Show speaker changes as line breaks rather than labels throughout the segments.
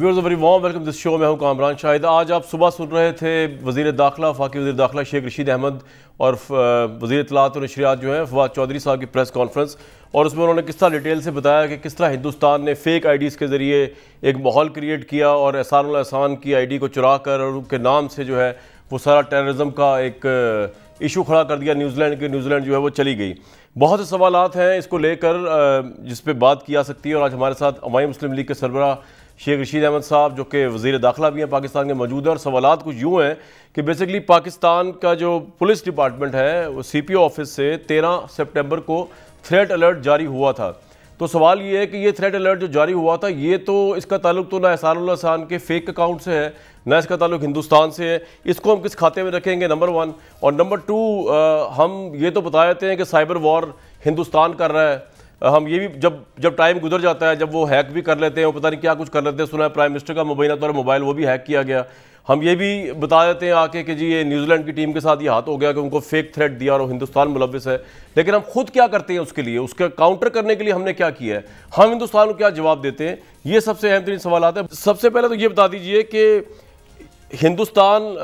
Viewers very warm welcome this show में हूँ कामरान शाहिद आज आप सुबह सुन रहे थे वजीर दाखिला फाकी वजी दाखिला शेख रशीद अहमद और वजी इतलात और नशरियात जो हैं फवाद चौधरी साहब की प्रेस कॉन्फ्रेंस और उसमें उन्होंने किस तरह डिटेल से बताया कि किस तरह हिंदुस्तान ने फेक आईडीज़ के ज़रिए एक माहौल क्रिएट किया और एहसान एहसान की डी को चुरा कर और उनके नाम से जो है वो सारा टेररिज्म का एक इशू खड़ा कर दिया न्यूजीलैंड के न्यूजीलैंड जो है वो चली गई बहुत से सवाल हैं इसको लेकर जिस पर बात की जा सकती है और आज हमारे साथ अवाई मुस्लिम लीग के सरबरा शेख रशीद अहमद साहब जो कि वजीर दाखिला भी हैं पाकिस्तान के मौजूद हैं और सवाल कुछ यूँ हैं कि बेसिकली पाकिस्तान का जो पुलिस डिपार्टमेंट है वो सी पी ओ ऑफिस से तेरह सेप्टेम्बर को थ्रेट अलर्ट जारी हुआ था तो सवाल ये है कि ये थ्रेट अलर्ट जो जारी हुआ था ये तो इसका ताल्लुक तो ना एहसान के फेक अकाउंट से है ना इसका ताल्लुक हिंदुस्तान से है इसको हम किस खाते में रखेंगे नंबर वन और नंबर टू आ, हम ये तो बता देते हैं कि साइबर वॉर हिंदुस्तान कर रहा है हम ये भी जब जब टाइम गुजर जाता है जब वो हैक भी कर लेते हैं पता नहीं क्या कुछ कर लेते हैं सुना है प्राइम मिनिस्टर का मुबैना तौर मोबाइल वो भी हैक किया गया हम ये भी बता देते हैं आके कि जी ये न्यूजीलैंड की टीम के साथ ये हाथ हो गया कि उनको फेक थ्रेट दिया और हिंदुस्तान मुलविस है लेकिन हम खुद क्या करते हैं उसके लिए उसके काउंटर करने के लिए हमने क्या किया है हम हिंदुस्तान को क्या जवाब देते हैं ये सबसे अहम तरीन सवाल आते हैं सबसे पहले तो ये बता दीजिए कि हिंदुस्तान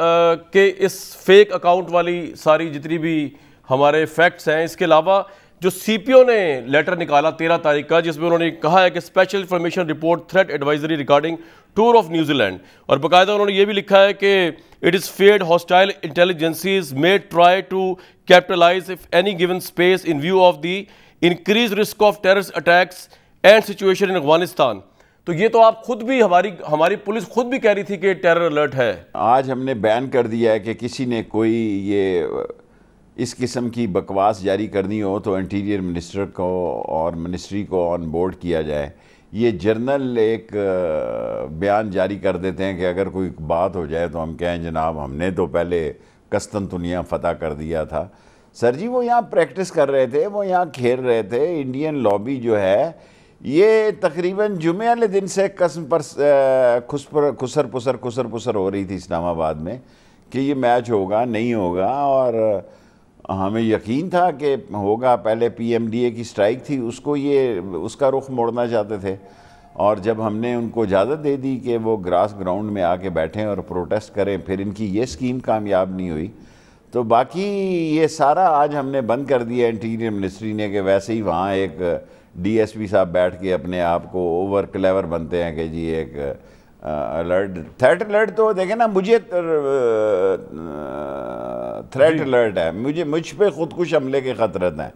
के इस फेक अकाउंट वाली सारी जितनी भी हमारे फैक्ट्स हैं इसके अलावा जो सीपीओ ने लेटर निकाला तेरह तारीख का जिसमें उन्होंने कहा है कि special information report threat advisory regarding tour of New Zealand और बाकायदा उन्होंने ये भी लिखा है कि it is feared hostile intelligences may try to capitalise if any given space in view of the increase risk of terrorist attacks and situation in Afghanistan तो ये तो आप खुद भी हमारी हमारी पुलिस खुद भी कह रही थी कि टेरर अलर्ट है
आज हमने बैन कर दिया है कि किसी ने कोई ये इस किस्म की बकवास जारी करनी हो तो इंटीरियर मिनिस्टर को और मिनिस्ट्री को ऑन बोर्ड किया जाए ये जर्नल एक बयान जारी कर देते हैं कि अगर कोई बात हो जाए तो हम कहें जनाब हमने तो पहले कस्तन दुनिया फतह कर दिया था सर जी वो यहाँ प्रैक्टिस कर रहे थे वो यहाँ खेल रहे थे इंडियन लॉबी जो है ये तकरीबन जुमे वाले दिन से कसम पर खुसपर खुसर पुसर खुसर पुसर हो रही थी इस्लामाबाद में कि ये मैच होगा नहीं होगा और हमें यकीन था कि होगा पहले पीएमडीए की स्ट्राइक थी उसको ये उसका रुख मोड़ना चाहते थे और जब हमने उनको इजाज़त दे दी कि वो ग्रास ग्राउंड में आके बैठें और प्रोटेस्ट करें फिर इनकी ये स्कीम कामयाब नहीं हुई तो बाकी ये सारा आज हमने बंद कर दिया इंटीरियर मिनिस्ट्री ने कि वैसे ही वहाँ एक डीएसपी साहब बैठ के अपने आप को ओवर क्लेवर बनते हैं कि जी एक अलर्ट थ्रेट अलर्ट तो देखे ना मुझे थ्रेट अलर्ट है मुझे मुझ पर खुदकुश हमले के ख़तरत हैं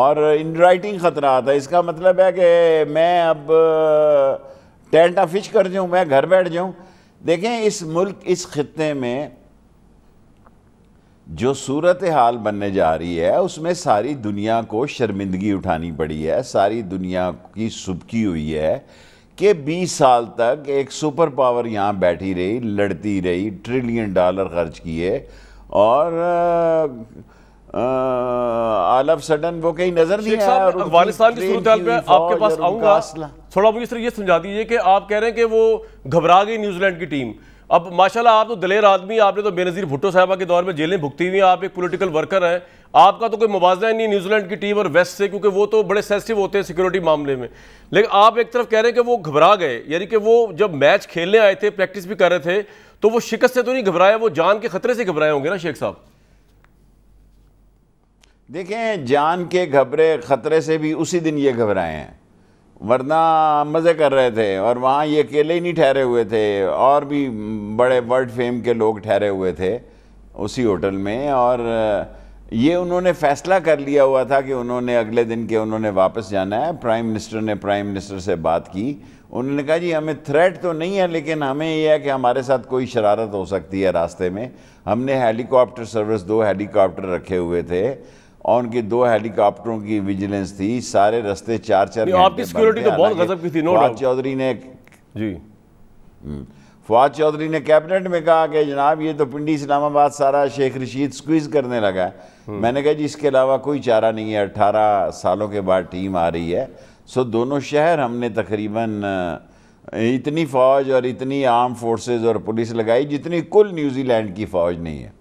और इन राइटिंग ख़तरा है इसका मतलब है कि मैं अब टेंट ऑफिश कर जाऊँ मैं घर बैठ जाऊँ देखें इस मुल्क इस खत्े में जो सूरत हाल बनने जा रही है उसमें सारी दुनिया को शर्मिंदगी उठानी पड़ी है सारी दुनिया की सुबकी हुई है कि 20 साल तक एक सुपर पावर यहाँ बैठी रही लड़ती रही ट्रिलियन डॉलर खर्च किए और आल ऑफ सडन वो कहीं नजर नहीं आया अफगानिस्तान की सूरत आपके पास आऊंगा
थोड़ा मुझे सर ये समझा दीजिए कि आप कह रहे हैं कि वो घबरा गई न्यूजीलैंड की टीम अब माशाल्लाह आप तो दलेर आदमी आपने तो बेनज़ीर भुट्टो साहबा के दौर में जेलें भुगती हुई हैं आप एक पॉलिटिकल वर्कर हैं आपका तो कोई ही नहीं न्यूजीलैंड की टीम और वेस्ट से क्योंकि वो तो बड़े सेंसिटिव होते हैं सिक्योरिटी मामले में लेकिन आप एक तरफ कह रहे हैं कि वो घबरा गए यानी कि वो जब मैच खेलने आए थे प्रैक्टिस भी कर रहे थे तो वो शिकस्त से तो नहीं घबराया वो जान के खतरे से घबराए होंगे ना शेख साहब
देखें जान के घबरे खतरे से भी उसी दिन ये घबराए हैं वरना मज़े कर रहे थे और वहाँ ये अकेले ही नहीं ठहरे हुए थे और भी बड़े वर्ल्ड फेम के लोग ठहरे हुए थे उसी होटल में और ये उन्होंने फैसला कर लिया हुआ था कि उन्होंने अगले दिन के उन्होंने वापस जाना है प्राइम मिनिस्टर ने प्राइम मिनिस्टर से बात की उन्होंने कहा जी हमें थ्रेट तो नहीं है लेकिन हमें यह है कि हमारे साथ कोई शरारत हो सकती है रास्ते में हमने हेलीकॉप्टर सर्विस दो हेलीकॉप्टर रखे हुए थे और उनकी दो हेलीकॉप्टरों की विजिलेंस थी सारे रास्ते चार चार आपकी सिक्योरिटी तो बहुत गजब की थी नो चौधरी ने जी हम्म। फवाद चौधरी ने कैबिनेट में कहा कि जनाब ये तो पिंडी इस्लामाबाद सारा शेख रशीद स्क्वीज़ करने लगा है हम्म। मैंने कहा जी इसके अलावा कोई चारा नहीं है अट्ठारह सालों के बाद टीम आ रही है सो दोनों शहर हमने तकरीबन इतनी फ़ौज और इतनी आर्म फोर्सेस और पुलिस लगाई जितनी कुल न्यूजीलैंड की फ़ौज नहीं है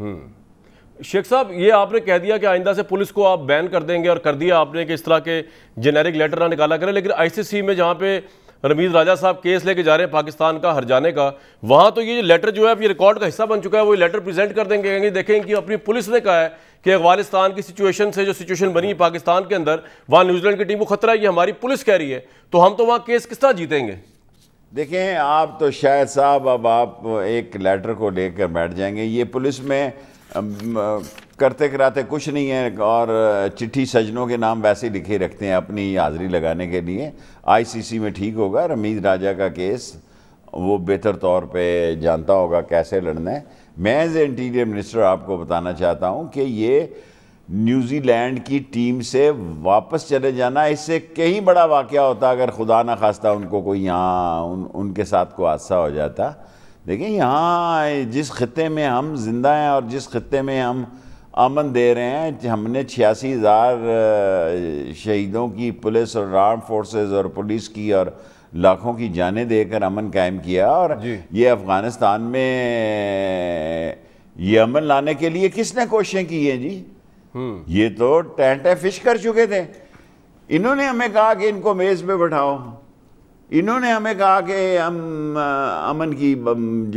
हम्म। शेख साहब ये आपने कह दिया कि आइंदा से पुलिस को आप बैन कर देंगे और कर दिया आपने कि इस तरह के जेनेरिक लेटर ना निकाला करें लेकिन आईसीसी में जहाँ पे रमीज राजा साहब केस लेके जा रहे हैं पाकिस्तान का हर जाने का वहाँ तो ये लेटर जो है अब ये रिकॉर्ड का हिस्सा बन चुका है वो लेटर प्रेजेंट कर देंगे कहेंगे देखें कि अपनी पुलिस ने कहा है कि अफगानिस्तान की सिचुएशन से जो सिचुएशन बनी है पाकिस्तान के अंदर वहाँ न्यूजीलैंड की टीम को खतरा है ये हमारी पुलिस कह रही है तो हम तो वहाँ केस किस तरह जीतेंगे
देखें आप तो शायद साहब अब आप एक लेटर को लेकर बैठ जाएंगे ये पुलिस में करते कराते कुछ नहीं है और चिट्ठी सजनों के नाम वैसे ही लिखे रखते हैं अपनी हाजिरी लगाने के लिए आईसीसी में ठीक होगा रमीज राजा का केस वो बेहतर तौर पे जानता होगा कैसे लड़ना है मैं एज इंटीरियर मिनिस्टर आपको बताना चाहता हूँ कि ये न्यूजीलैंड की टीम से वापस चले जाना इससे कहीं बड़ा वाक़ होता अगर खुदा ना खास्ता उनको कोई यहाँ उन, उनके साथ कोई हादसा हो जाता देखिए यहाँ जिस खत्े में हम जिंदा हैं और जिस खत्े में हम अमन दे रहे हैं हमने छियासी हज़ार शहीदों की पुलिस और आर्म फोर्सेस और पुलिस की और लाखों की जानें देकर अमन कायम किया और ये अफ़गानिस्तान में ये अमन लाने के लिए किसने कोशिशें की हैं जी हम्म। ये तो टहटे फिश कर चुके थे इन्होंने हमें कहा कि इनको मेज़ पे बैठाओ इन्होंने हमें कहा कि हम अमन की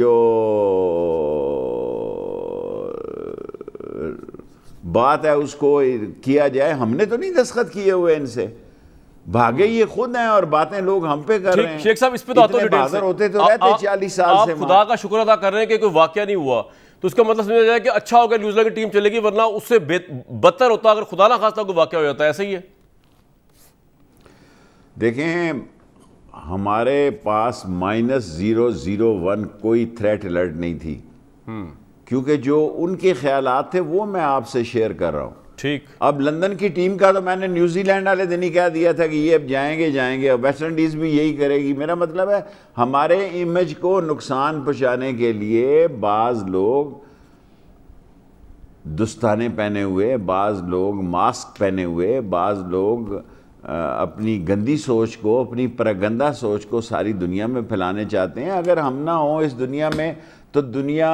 जो बात है उसको किया जाए हमने तो नहीं दस्खत किए हुए इनसे भागे ये खुद हैं और बातें लोग हम पे कर रहे हैं शेख साहब इस पे तो आते होते तो रहते चालीस साल आप से खुदा
का शुक्र अदा कर रहे हैं कि कोई वाक्य नहीं हुआ तो उसका मतलब समझा जाए कि अच्छा होगा न्यूजीलैंड की टीम चलेगी वरना उससे बदतर होता अगर खुदा ना खासा कोई वाक्य हो जाता है ऐसा ही है
देखें हमारे पास माइनस जीरो जीरो वन कोई थ्रेट अलर्ट नहीं थी हम्म। क्योंकि जो उनके ख्याल थे वो मैं आपसे शेयर कर रहा हूँ ठीक अब लंदन की टीम का तो मैंने न्यूजीलैंड वाले दिन ही कह दिया था कि ये अब जाएंगे जाएंगे अब वेस्ट इंडीज़ भी यही करेगी मेरा मतलब है हमारे इमेज को नुकसान पहुँचाने के लिए बाज़ लोग दस्ताने पहने हुए बाज़ लोग मास्क पहने हुए बाज़ लोग अपनी गंदी सोच को अपनी परगंदा सोच को सारी दुनिया में फैलाने चाहते हैं अगर हम ना हो इस दुनिया में तो दुनिया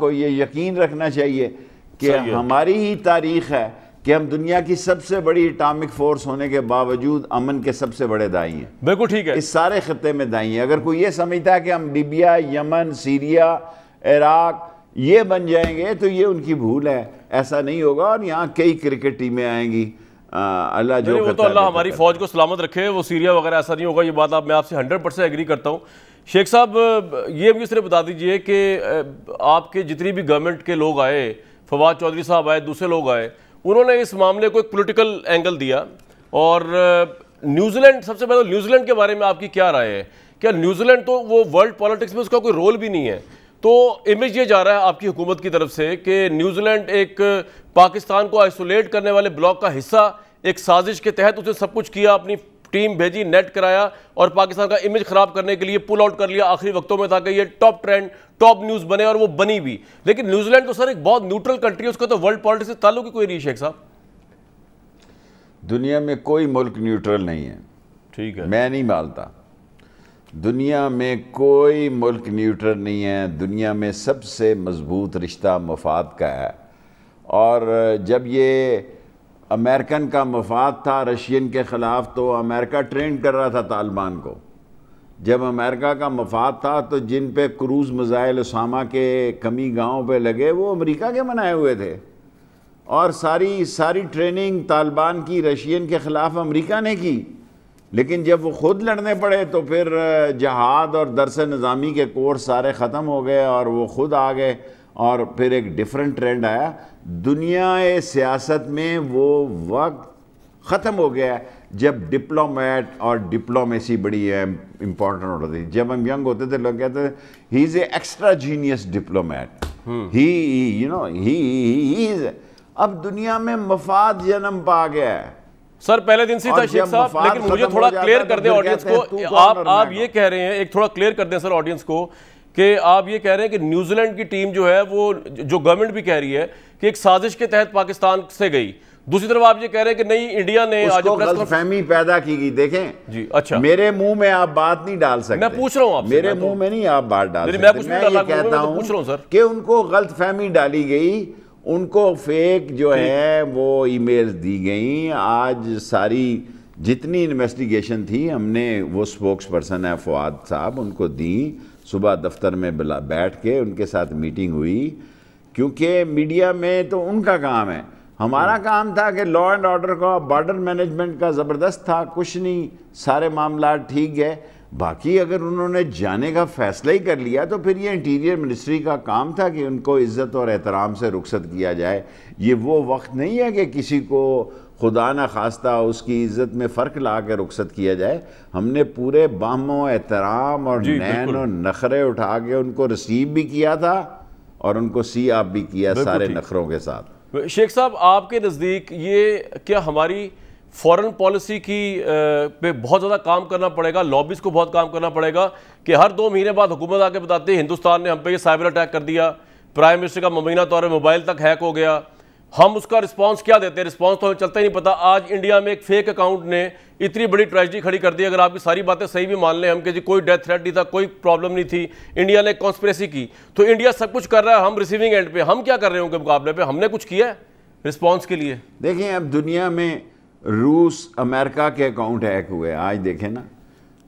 को ये यकीन रखना चाहिए कि हमारी ही तारीख है कि हम दुनिया की सबसे बड़ी इटामिक फोर्स होने के बावजूद अमन के सबसे बड़े दाई हैं बिल्कुल ठीक है इस सारे खत्े में दाई हैं अगर कोई ये समझता है कि हम लिबिया यमन सीरिया इराक ये बन जाएंगे तो ये उनकी भूल है ऐसा नहीं होगा और यहाँ कई क्रिकेट टीमें आएंगी अल्लाह जो वो तो अल्लाह हमारी
फौज को सलामत रखे वो सीरिया वगैरह ऐसा नहीं होगा ये बात आप मैं आपसे हंड्रेड परसेंट एग्री करता हूँ शेख साहब ये मुझे सिर्फ बता दीजिए कि आपके जितनी भी गवर्नमेंट के लोग आए फवाद चौधरी साहब आए दूसरे लोग आए उन्होंने इस मामले को एक पॉलिटिकल एंगल दिया और न्यूजीलैंड सबसे पहले तो न्यूजीलैंड के बारे में आपकी क्या राय है क्या न्यूजीलैंड तो वो वर्ल्ड पॉलिटिक्स में उसका कोई रोल भी नहीं है तो इमेज ये जा रहा है आपकी हुकूमत की तरफ से कि न्यूजीलैंड एक पाकिस्तान को आइसोलेट करने वाले ब्लॉक का हिस्सा एक साजिश के तहत उसने सब कुछ किया अपनी टीम भेजी नेट कराया और पाकिस्तान का इमेज खराब करने के लिए पुल आउट कर लिया आखिरी वक्तों में ताकि ये टॉप ट्रेंड टॉप न्यूज बने और वो बनी भी लेकिन न्यूजीलैंड तो सर एक बहुत न्यूट्रल कंट्री है उसका तो वर्ल्ड पॉलिटिक्स से ताल्लुक ही कोई नहीं शेख साहब
दुनिया में कोई मुल्क न्यूट्रल नहीं है ठीक है मैं नहीं मानता दुनिया में कोई मुल्क न्यूट्रल नहीं है दुनिया में सबसे मजबूत रिश्ता मफाद का है और जब ये अमेरिकन का मफाद था रशियन के ख़िलाफ़ तो अमेरिका ट्रेन कर रहा था तालिबान को जब अमेरिका का मफाद था तो जिन पे क्रूज़ मिज़ाइल उसामा के कमी गाँव पे लगे वो अमेरिका के बनाए हुए थे और सारी सारी ट्रेनिंग तालिबान की रशियन के ख़िलाफ़ अमेरिका ने की लेकिन जब वो ख़ुद लड़ने पड़े तो फिर जहाद और दरस नज़ामी के कोर्स सारे ख़त्म हो गए और वो ख़ुद आ गए और फिर एक डिफरेंट ट्रेंड आया दुनिया सियासत में वो वक्त ख़त्म हो गया जब डिप्लोमेट और डिप्लोमेसी बड़ी इंपॉर्टेंट होती थी जब हम यंग होते थे लोग कहते थे he is a extra genius diplomat he you know he is अब दुनिया में मफाद जन्म पा गया है
सर पहले दिन से था शेख साहब लेकिन मुझे थोड़ा क्लियर कर दे ऑडियंस को आप आप ये कह रहे हैं एक थोड़ा क्लियर कर दें सर ऑडियंस को कि आप ये कह रहे हैं कि न्यूजीलैंड की टीम जो है वो जो गवर्नमेंट भी कह रही है कि एक साजिश के तहत पाकिस्तान से गई दूसरी तरफ आप ये कह रहे हैं कि नहीं इंडिया ने आज
फहमी पैदा की गई देखें जी अच्छा मेरे मुंह में आप बात नहीं डाल सकते मैं पूछ रहा हूँ मेरे तो- मुंह में नहीं आप बात डाल मैं कुछ मैं ये तो कहता तो हूँ पूछ रहा हूँ सर कि उनको गलत फहमी डाली गई उनको फेक जो है वो ईमेल दी गई आज सारी जितनी इन्वेस्टिगेशन थी हमने वो स्पोक्स पर्सन है फवाद साहब उनको दी सुबह दफ्तर में बैठ के उनके साथ मीटिंग हुई क्योंकि मीडिया में तो उनका काम है हमारा हाँ। काम था कि लॉ एंड ऑर्डर का बॉर्डर मैनेजमेंट का ज़बरदस्त था कुछ नहीं सारे मामला ठीक है बाकी अगर उन्होंने जाने का फैसला ही कर लिया तो फिर ये इंटीरियर मिनिस्ट्री का काम था कि उनको इज़्ज़त और एहतराम से रुखसत किया जाए ये वो वक्त नहीं है कि किसी को खुदा ना खास्ता उसकी इज़्ज़त में फ़र्क ला के रुखसत किया जाए हमने पूरे बम एहतराम और नैन और नखरे उठा के उनको रिसीव भी किया था और उनको सी आप भी किया सारे नखरों के साथ
शेख साहब आपके नज़दीक ये क्या हमारी फॉरेन पॉलिसी की पे बहुत ज़्यादा काम करना पड़ेगा लॉबिस को बहुत काम करना पड़ेगा कि हर दो महीने बाद हुकूमत आके बताती है हिंदुस्तान ने हम पे ये साइबर अटैक कर दिया प्राइम मिनिस्टर का मुबीना तौर पर मोबाइल तक हैक हो गया हम उसका रिस्पांस क्या देते हैं रिस्पांस तो हमें चलता ही नहीं पता आज इंडिया में एक फेक अकाउंट ने इतनी बड़ी ट्रेजिडी खड़ी कर दी अगर आपकी सारी बातें सही भी मान लें हम कि जी कोई डेथ थ्रेट नहीं था कोई प्रॉब्लम नहीं थी इंडिया ने कॉन्स्परेसी की तो इंडिया सब कुछ कर रहा है हम रिसीविंग एंड पे हम क्या कर रहे हैं उनके मुकाबले पर हमने कुछ किया है रिस्पॉन्स के लिए
देखें अब दुनिया में रूस अमेरिका के अकाउंट हैक हुए आज देखें ना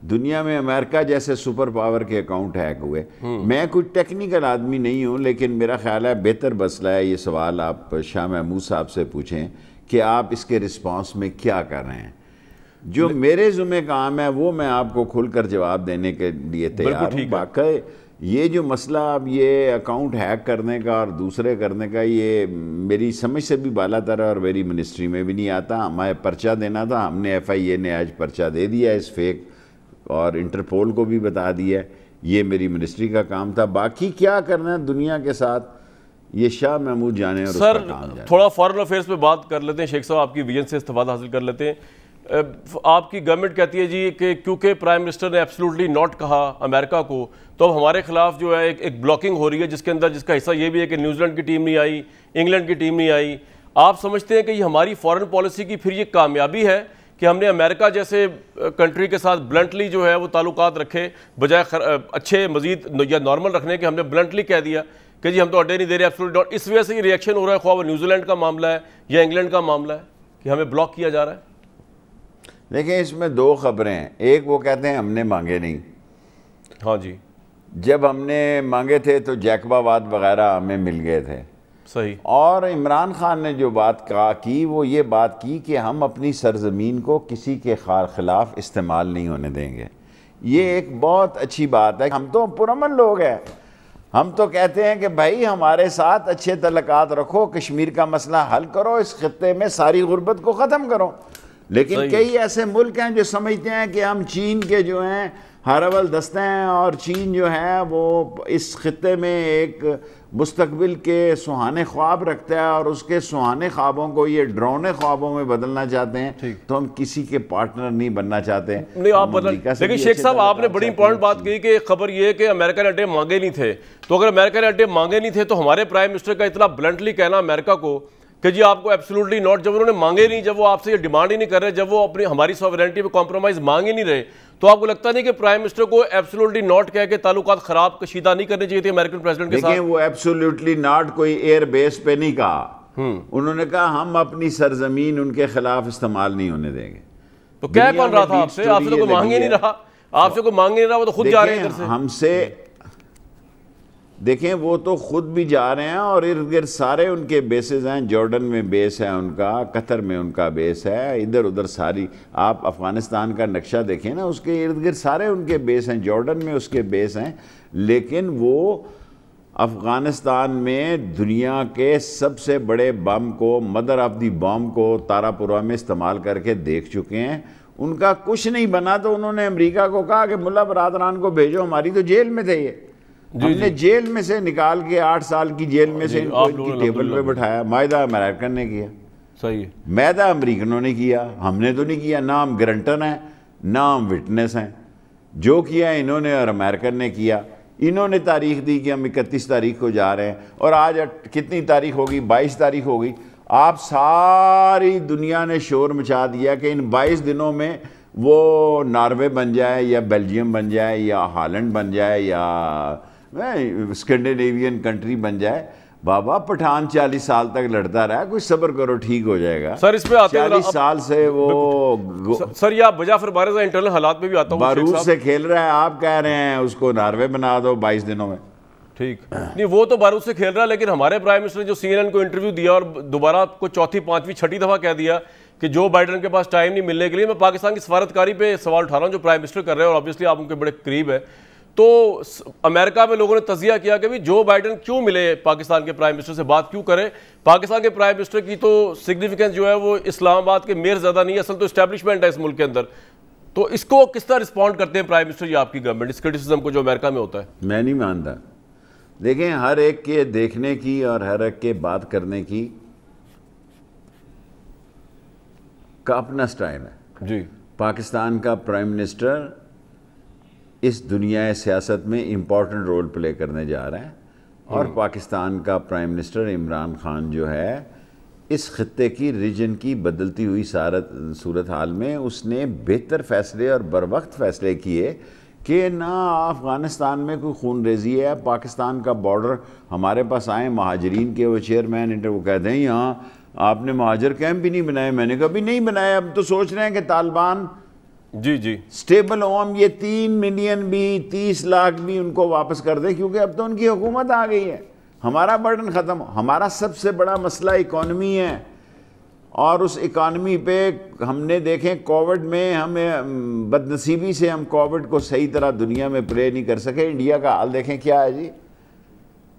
दुनिया में अमेरिका जैसे सुपर पावर के अकाउंट हैक हुए हम्म। मैं कुछ टेक्निकल आदमी नहीं हूँ लेकिन मेरा ख्याल है बेहतर मसला है ये सवाल आप शाह महमूद साहब से पूछें कि आप इसके रिस्पांस में क्या कर रहे हैं जो मेरे जुम्मे काम है वो मैं आपको खुलकर जवाब देने के लिए तैयार हूँ वाकई ये जो मसला अब ये अकाउंट हैक करने का और दूसरे करने का ये मेरी समझ से भी बाला तर और मेरी मिनिस्ट्री में भी नहीं आता हमें पर्चा देना था हमने एफ आई ए ने आज पर्चा दे दिया इस फेक और इंटरपोल को भी बता दिया ये मेरी मिनिस्ट्री का काम था बाकी क्या करना है दुनिया के साथ ये शाह महमूद जाने और सर
जाने। थोड़ा फ़ॉरन अफेयर्स पे बात कर लेते हैं शेख साहब आपकी विजन से इस्तेमाल हासिल कर लेते हैं आपकी गवर्नमेंट कहती है जी कि क्योंकि प्राइम मिनिस्टर ने एब्सोल्युटली नॉट कहा अमेरिका को तो अब हमारे खिलाफ जो है एक, एक ब्लॉकिंग हो रही है जिसके अंदर जिसका हिस्सा ये भी है कि न्यूजीलैंड की टीम नहीं आई इंग्लैंड की टीम नहीं आई आप समझते हैं कि ये हमारी फॉरेन पॉलिसी की फिर ये कामयाबी है कि हमने अमेरिका जैसे कंट्री के साथ ब्लंटली जो है वो ताल्लुकात रखे बजाय अच्छे मजीद या नॉर्मल रखने के हमने ब्लंटली कह दिया कि जी हम तो अड्डे नहीं दे रहे एब्सोल्यूट डॉट इस वजह से रिएक्शन हो रहा है ख्वाब न्यूजीलैंड का मामला है या इंग्लैंड का मामला है कि हमें ब्लॉक किया जा रहा है
देखिए इसमें दो खबरें हैं एक वो कहते हैं हमने मांगे नहीं हाँ जी जब हमने मांगे थे तो जैकबाबाद वगैरह हमें मिल गए थे सही और इमरान खान ने जो बात कहा कि वो ये बात की कि हम अपनी सरजमीन को किसी के ख़िलाफ़ इस्तेमाल नहीं होने देंगे ये एक बहुत अच्छी बात है हम तो पुरमन लोग हैं हम तो कहते हैं कि भाई हमारे साथ अच्छे तलक़ात रखो कश्मीर का मसला हल करो इस खत्े में सारी गुर्बत को ख़त्म करो लेकिन कई ऐसे मुल्क हैं जो समझते हैं कि हम चीन के जो हैं हर अवल दस्ते हैं और चीन जो है वो इस खत्े में एक मुस्तबिल के सुहाने ख्वाब रखता है और उसके सुहाने ख्वाबों को ये ड्रोने ख्वाबों में बदलना चाहते हैं तो हम किसी के पार्टनर नहीं बनना चाहते नहीं आप बदल लेकिन शेख साहब
आपने बड़ी इंपॉर्टेंट बात कही कि खबर ये है कि अमेरिका ने अड्डे मांगे नहीं थे तो अगर अमेरिका ने अड्डे मांगे नहीं थे तो हमारे प्राइम मिनिस्टर का इतना ब्लंटली कहना अमेरिका को कि जी आपको एब्सोल्युटली नॉट जब उन्होंने मांगे नहीं जब वो आपसे ये डिमांड ही नहीं कर रहे जब वो अपनी हमारी सॉवरेंटी पे कॉम्प्रोमाइज़ मांग ही नहीं रहे तो आपको लगता नहीं कि प्राइम मिनिस्टर को एब्सोल्युटली नॉट कह के ताल्लुक खराब कशीदा नहीं करने चाहिए थे अमेरिकन प्रेसिडेंट के साथ
वो एब्सोल्युटली नॉट कोई एयर बेस पे नहीं कहा हम्म। उन्होंने कहा हम अपनी सरजमीन उनके खिलाफ इस्तेमाल नहीं होने देंगे तो क्या कौन रहा था आपसे आपसे तो कोई मांग ही नहीं रहा
आपसे कोई मांग नहीं रहा वो तो खुद जा रहे हैं
हमसे देखें वो तो ख़ुद भी जा रहे हैं और इर्द गिर्द सारे उनके बेसिस हैं जॉर्डन में बेस है उनका कतर में उनका बेस है इधर उधर सारी आप अफ़गानिस्तान का नक्शा देखें ना उसके इर्द गिर्द सारे उनके बेस हैं जॉर्डन में उसके बेस हैं लेकिन वो अफ़गानिस्तान में दुनिया के सबसे बड़े बम को मदर ऑफ़ दी बम को तारापुरा में इस्तेमाल करके देख चुके हैं उनका कुछ नहीं बना तो उन्होंने अमरीका को कहा कि मुला बरादरान को भेजो हमारी तो जेल में थे ये हमने जेल में से निकाल के आठ साल की जेल में से इनको इनकी टेबल पे बैठाया मायदा अमेरिकन ने किया सही है मैदा अमेरिकनों ने किया हमने तो नहीं किया ना हम ग्रंटन हैं ना हम विटनेस हैं जो किया इन्होंने और अमेरिकन ने किया इन्होंने तारीख दी कि हम इकतीस तारीख को जा रहे हैं और आज कितनी तारीख होगी बाईस तारीख होगी आप सारी दुनिया ने शोर मचा दिया कि इन बाईस दिनों में वो नॉर्वे बन जाए या बेल्जियम बन जाए या हॉलैंड बन जाए या મે સ્કન્ડિનેવિયન કન્ટ્રી બન જાય બાબા પઠાણ 40 સાલ તક લડતા રહ્યા કોઈ صبر કરો ઠીક હો જાઈગા સર ઇસપે આતે 40 સાલ
સે વો સર યહ બજાફર બારે ザ ઇન્ટરનલ હલાત મે ભી આતા હુ સર બારુત સે
ખેલ રહા હે આપ કહે રહે હે ઉસકો નોર્વે બના દો 22 દિનો મે ઠીક
ની વો તો બારુત સે ખેલ રહા હે લેકિન હમારે પ્રાઇમ મિસ્ટર ને જો સીએનએન કો ઇન્ટરવ્યુ દિયા ઓર દુબારા કો ચોથી પાંચમી છઠી દફા કહે દિયા કે જો બાઈડન કે પાસ ટાઈમ નહી મિલને કે લિયે મે પાકિસ્તાન કી સફારતકારી પે સવાલ ઉઠા રહા હુ જો પ્રાઇમ મિસ્ટર કર રહે હે ઓબવિયસલી આપ ઉનકે બડે કરીબ હે तो अमेरिका में लोगों ने तजिया किया कि भाई जो बाइडन क्यों मिले पाकिस्तान के प्राइम मिनिस्टर से बात क्यों करें पाकिस्तान के प्राइम मिनिस्टर की तो सिग्निफिकेंस जो है वो इस्लामाबाद के मेयर ज़्यादा नहीं है असल तो इस्टेब्लिशमेंट है इस मुल्क के अंदर तो इसको किस तरह रिस्पॉन्ड करते हैं प्राइम मिनिस्टर या आपकी गवर्नमेंट इस क्रिटिसिज्म को जो अमेरिका में होता है
मैं नहीं मानता देखें हर एक के देखने की और हर एक के बात करने की का अपना स्टाइल है जी पाकिस्तान का प्राइम मिनिस्टर इस दुनिया सियासत में इम्पॉर्टेंट रोल प्ले करने जा रहे हैं और हम्म। पाकिस्तान का प्राइम मिनिस्टर इमरान खान जो है इस खत्े की रीजन की बदलती हुई सारत सूरत हाल में उसने बेहतर फैसले और बर वक्त फैसले किए कि ना अफ़गानिस्तान में कोई खून रेजी है पाकिस्तान का बॉर्डर हमारे पास आए महाजरीन के वो चेयरमैन इंटर वो कहते हैं यहाँ आपने महाजर कैंप भी नहीं बनाए मैंने कभी नहीं बनाया अब तो सोच रहे हैं कि तालिबान जी जी स्टेबल होम ये तीन मिलियन भी तीस लाख भी उनको वापस कर दे क्योंकि अब तो उनकी हुकूमत आ गई है हमारा बर्डन ख़त्म हमारा सबसे बड़ा मसला इकॉनमी है और उस इकॉनमी पे हमने देखें कोविड में हमें बदनसीबी से हम कोविड को सही तरह दुनिया में प्ले नहीं कर सके इंडिया का हाल देखें क्या है जी